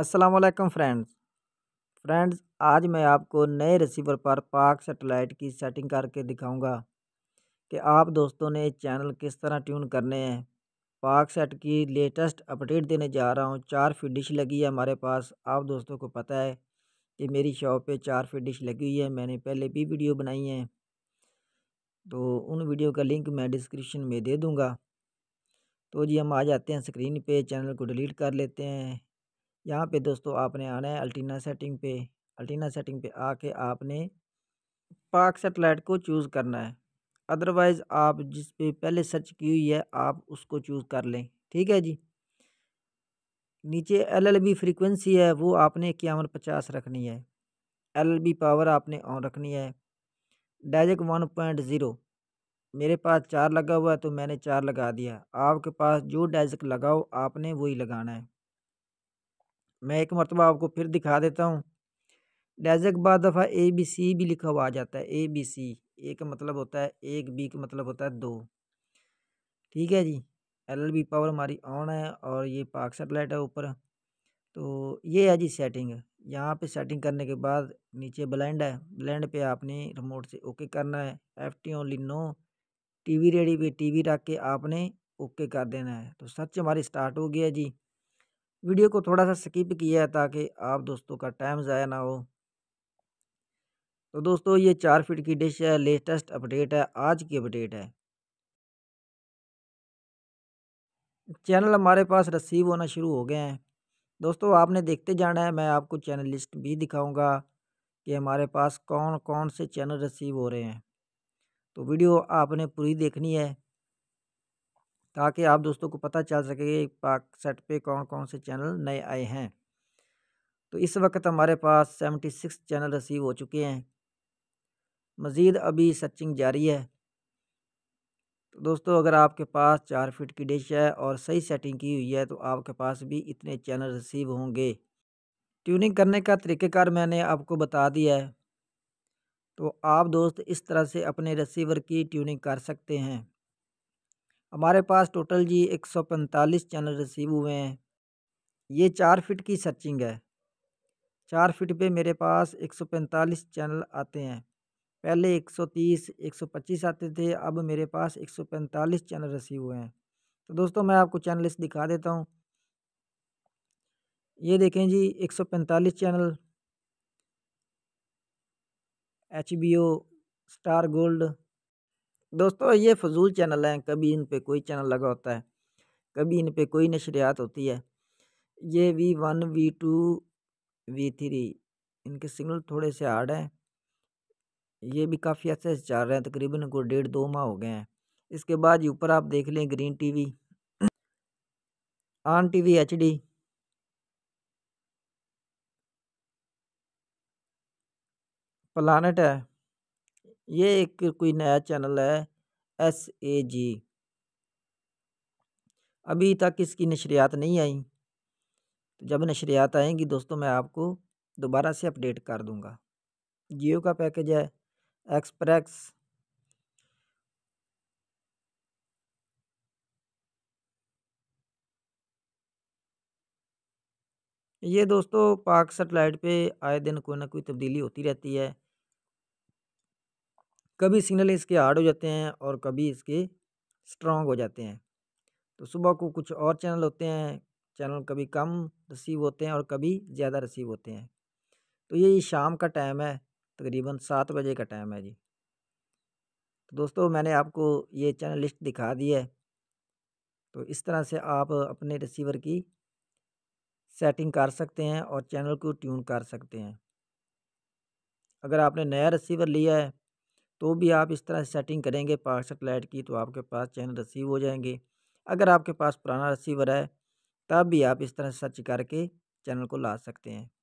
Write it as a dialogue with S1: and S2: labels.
S1: Aslam friends friends आज मैं आपको नए रिसीवर पर पाक सेटेलाइट की सेटिंग करके दिखाऊंगा कि आप दोस्तों ने चैनल किस तरह ट्यून करने हैं पाक सेट की लेटेस्ट अपडेट देने जा रहा हूं चार फीट डिश लगी है हमारे पास आप दोस्तों को पता है कि मेरी शॉप पे चार फीट डिश लगी हुई है मैंने पहले भी वीडियो बनाई है तो उन वीडियो का लिंक मैं डिस्क्रिप्शन में दे दूँगा तो जी हम आ जाते हैं स्क्रीन पे चैनल को डिलीट कर लेते हैं यहाँ पे दोस्तों आपने आना है अल्टीना सेटिंग पे अल्टीना सेटिंग पे आके आपने पाक सेटेलाइट को चूज़ करना है अदरवाइज़ आप जिस पे पहले सर्च की हुई है आप उसको चूज़ कर लें ठीक है जी नीचे एलएलबी फ्रीक्वेंसी है वो आपने इक्यावन पचास रखनी है एलएलबी पावर आपने ऑन रखनी है डैजिक वन पॉइंट ज़ीरो मेरे पास चार लगा हुआ है तो मैंने चार लगा दिया आपके पास जो डैजिक लगाओ आपने वही लगाना है मैं एक मरतबा आपको फिर दिखा देता हूँ डैश के बाद दफ़ा ए बी सी भी लिखा हुआ आ जाता है ए बी सी ए का मतलब होता है एक बी का मतलब होता है दो ठीक है जी एल एल बी पावर हमारी ऑन है और ये पाक सेटेलाइट है ऊपर तो ये है जी सेटिंग यहाँ पे सेटिंग करने के बाद नीचे ब्लेंड है ब्लेंड पे आपने रिमोट से ओके करना है F T only no V ready पे वी रख के आपने ओके कर देना है तो सर्च हमारी स्टार्ट हो गया जी वीडियो को थोड़ा सा स्किप किया है ताकि आप दोस्तों का टाइम ज़ाया ना हो तो दोस्तों ये चार फीट की डिश है लेटेस्ट अपडेट है आज की अपडेट है चैनल हमारे पास रसीव होना शुरू हो गए हैं दोस्तों आपने देखते जाना है मैं आपको चैनल लिस्ट भी दिखाऊंगा कि हमारे पास कौन कौन से चैनल रसीव हो रहे हैं तो वीडियो आपने पूरी देखनी है ताकि आप दोस्तों को पता चल सके पाक सेट पे कौन कौन से चैनल नए आए हैं तो इस वक्त हमारे पास सेवेंटी सिक्स चैनल रिसीव हो चुके हैं मज़ीद अभी सर्चिंग जारी है तो दोस्तों अगर आपके पास चार फीट की डिश है और सही सेटिंग की हुई है तो आपके पास भी इतने चैनल रिसीव होंगे ट्यूनिंग करने का तरीक़ेकार मैंने आपको बता दिया है तो आप दोस्त इस तरह से अपने रिसीवर की ट्यूनिंग कर सकते हैं हमारे पास टोटल जी एक सौ पैंतालीस चैनल रिसीव हुए हैं ये चार फिट की सर्चिंग है चार फिट पे मेरे पास एक सौ पैंतालीस चैनल आते हैं पहले एक सौ तीस एक सौ पच्चीस आते थे अब मेरे पास एक सौ पैंतालीस चैनल रिसीव हुए हैं तो दोस्तों मैं आपको चैनल लिस्ट दिखा देता हूँ ये देखें जी एक सौ पैंतालीस channel H B O star gold दोस्तों ये फजूल चैनल हैं कभी इन पे कोई चैनल लगा होता है कभी इन पे कोई नशरियात होती है ये V one V two V three इनके सिग्नल थोड़े से हार्ड हैं ये भी काफ़ी अच्छे से चल रहे हैं तकरीबन इनको डेढ़ दो माह हो गए हैं इसके बाद ये ऊपर आप देख लें ग्रीन टीवी आन टीवी एचडी प्लानट है ये एक कोई नया चैनल है एस ए जी अभी तक इसकी नशरियात नहीं आई जब नशरियात आएंगी दोस्तों मैं आपको दोबारा से अपडेट कर दूंगा जियो का पैकेज है एक्सप्रेस ये दोस्तों पाक सेटेलाइट पे आए दिन कोई ना कोई तब्दीली होती रहती है कभी सिग्नल इसके हार्ड हो जाते हैं और कभी इसके स्ट्रॉन्ग हो जाते हैं तो सुबह को कुछ और चैनल होते हैं चैनल कभी कम रिसीव होते हैं और कभी ज़्यादा रिसीव होते हैं तो ये शाम का टाइम है तकरीबन सात बजे का टाइम है जी तो दोस्तों मैंने आपको ये चैनल लिस्ट दिखा दी है तो इस तरह से आप अपने रिसीवर की सेटिंग कर सकते हैं और चैनल को ट्यून कर सकते हैं अगर आपने नया रिसीवर लिया है तो भी आप इस तरह सेटिंग करेंगे पावर सेटेलाइट की तो आपके पास चैनल रिसीव हो जाएंगे अगर आपके पास पुराना रिसीवर है तब भी आप इस तरह सर्च करके चैनल को ला सकते हैं